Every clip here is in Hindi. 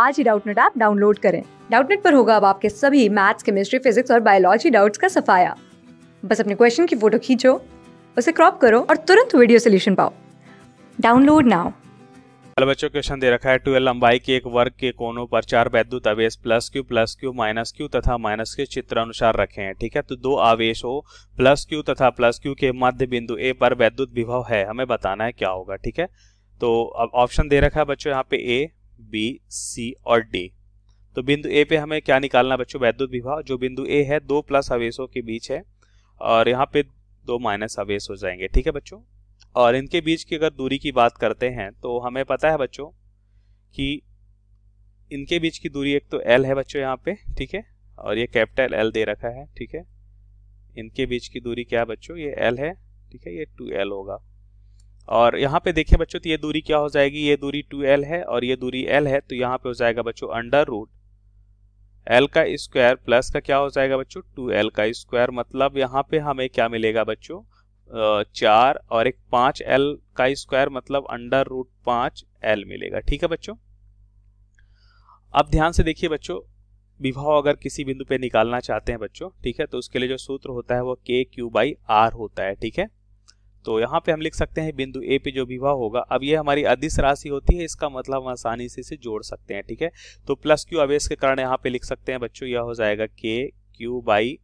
आज ही डाउटनेट ऐप डाउनलोड करें डाउटनेट पर होगा अब आपके सभी मैथ्स केमिस्ट्री फिजिक्स और बायोलॉजी डाउट्स का सफाया बस अपने क्वेश्चन की फोटो खींचो उसे क्रॉप करो और तुरंत वीडियो सोल्यूशन पाओ डाउनलोड नाउ हेलो बच्चों क्वेश्चन दे रखा है ट्वेल्व लंबाई के एक वर्ग के कोनों पर चार वैद्युत आवेश plus Q plus Q minus Q तथा माइनस के चित्र अनुसार रखे हैं ठीक है तो दो आवेश हो प्लस क्यू तथा प्लस क्यू के मध्य बिंदु ए पर वैद्युत विभव है हमें बताना है क्या होगा ठीक है तो अब ऑप्शन दे रखा है बच्चों यहाँ पे ए बी सी और डी तो बिंदु ए पे हमें क्या निकालना बच्चों वैद्युत विभाव जो बिंदु ए है दो प्लस आवेशों के बीच है और यहाँ पे दो माइनस आवेश हो जाएंगे ठीक है बच्चों और इनके बीच की अगर दूरी की बात करते हैं तो हमें पता है बच्चों कि इनके बीच की दूरी एक तो एल है बच्चों यहाँ पे ठीक है और ये कैपिटल एल दे रखा है ठीक है इनके बीच की दूरी क्या है बच्चों ये एल है ठीक है ये टू एल होगा और यहाँ पे देखें बच्चों तो ये दूरी क्या हो जाएगी ये दूरी टू एल है और ये दूरी एल है तो यहाँ पे हो जाएगा बच्चों अंडर रूट एल का स्क्वायर प्लस का क्या हो जाएगा बच्चों टू एल का स्क्वायर मतलब यहाँ पे हमें क्या मिलेगा बच्चों चार और एक पांच एल का स्क्वायर मतलब अंडर रूट पांच एल मिलेगा ठीक है बच्चों अब ध्यान से देखिए बच्चों विभाव अगर किसी बिंदु पे निकालना चाहते हैं बच्चों ठीक है तो उसके लिए जो सूत्र होता है वो के क्यू बाई आर होता है ठीक है तो यहाँ पे हम लिख सकते हैं बिंदु ए पे जो विवाह होगा अब ये हमारी अधिस राशि होती है इसका मतलब हम आसानी से इसे जोड़ सकते हैं ठीक है तो प्लस क्यू अवेश के कारण यहाँ पे लिख सकते हैं बच्चों यह हो जाएगा के क्यू बाई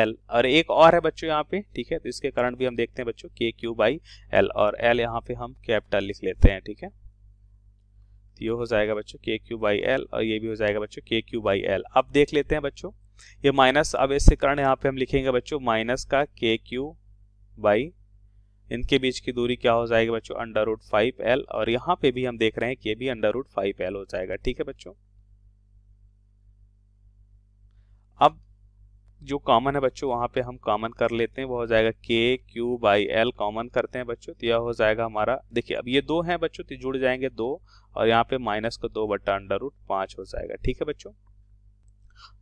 एल और एक और है बच्चों यहाँ पे ठीक है तो इसके कारण भी हम देखते हैं बच्चों के क्यू बाई एल और एल यहाँ पे हम कैपिटल लिख लेते हैं ठीक है तो ये हो जाएगा बच्चों के क्यू बाई एल और ये भी हो जाएगा बच्चों के क्यू बाई एल अब देख लेते हैं बच्चों ये माइनस अब इसके कारण यहाँ पे हम लिखेंगे बच्चों माइनस का के क्यू बाई इनके बीच की दूरी क्या हो जाएगी बच्चों अंडर रूट फाइव एल और यहाँ पे भी हम देख रहे हैं कि ये भी अंडर रूट फाइव एल हो जाएगा ठीक है बच्चों अब जो कॉमन है बच्चों वहां पे हम कॉमन कर लेते हैं वो हो जाएगा के क्यू बाई एल कॉमन करते हैं बच्चों तो यह हो जाएगा हमारा देखिए अब ये दो हैं बच्चों तो जुड़ जाएंगे दो और यहाँ पे माइनस का दो बट्टा अंडर रूट पांच हो जाएगा ठीक है बच्चों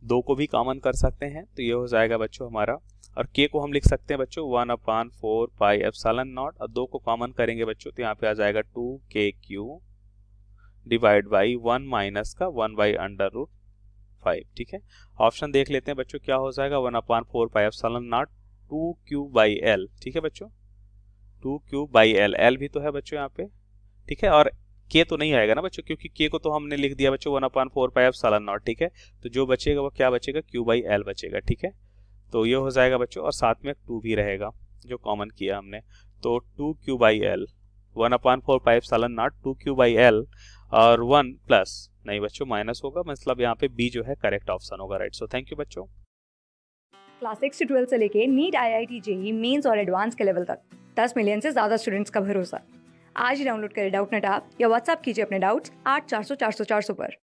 दो को भी कॉमन कर सकते हैं तो ये हो जाएगा बच्चों हमारा और के को हम लिख सकते हैं बच्चों one upon four pi epsilon naught और दो को कॉमन करेंगे बच्चों तो यहाँ पे आ जाएगा two K Q divide by one minus का one by under root five ठीक है ऑप्शन देख लेते हैं बच्चों क्या हो जाएगा one upon four pi epsilon naught two Q by L ठीक है बच्चों two Q by L L भी तो है बच्चों यहाँ पे ठीक है और के तो नहीं आएगा ना बच्चों क्योंकि के को तो हमने लिख दिया बच्चों one upon four pi epsilon naught ठीक है तो जो बचेगा वो क्या बचेगा क्यू बाई एल बचेगा ठीक है तो ये हो जाएगा बच्चों और साथ में टू भी रहेगा जो कॉमन किया हमने तो two Q by L one upon four five epsilon naught two Q by L और वन प्लस नहीं बच्चों माइनस होगा मतलब यहाँ पे बी जो है करेक्ट ऑप्शन होगा राइट सो थैंक यू बच्चों क्लास सिक्स से ट्वेल्थ से लेके NEET I I T JEE mains और एडवांस के लेवल तक दस मिलियन से ज़्यादा स्टूडेंट्स का भरोसा आज ही डाउनलोड करें डाउट नेट आप या व्हाट्सअप कीजिए अपने डाउट्स आठ चार सौ चार सौ चार सौ पर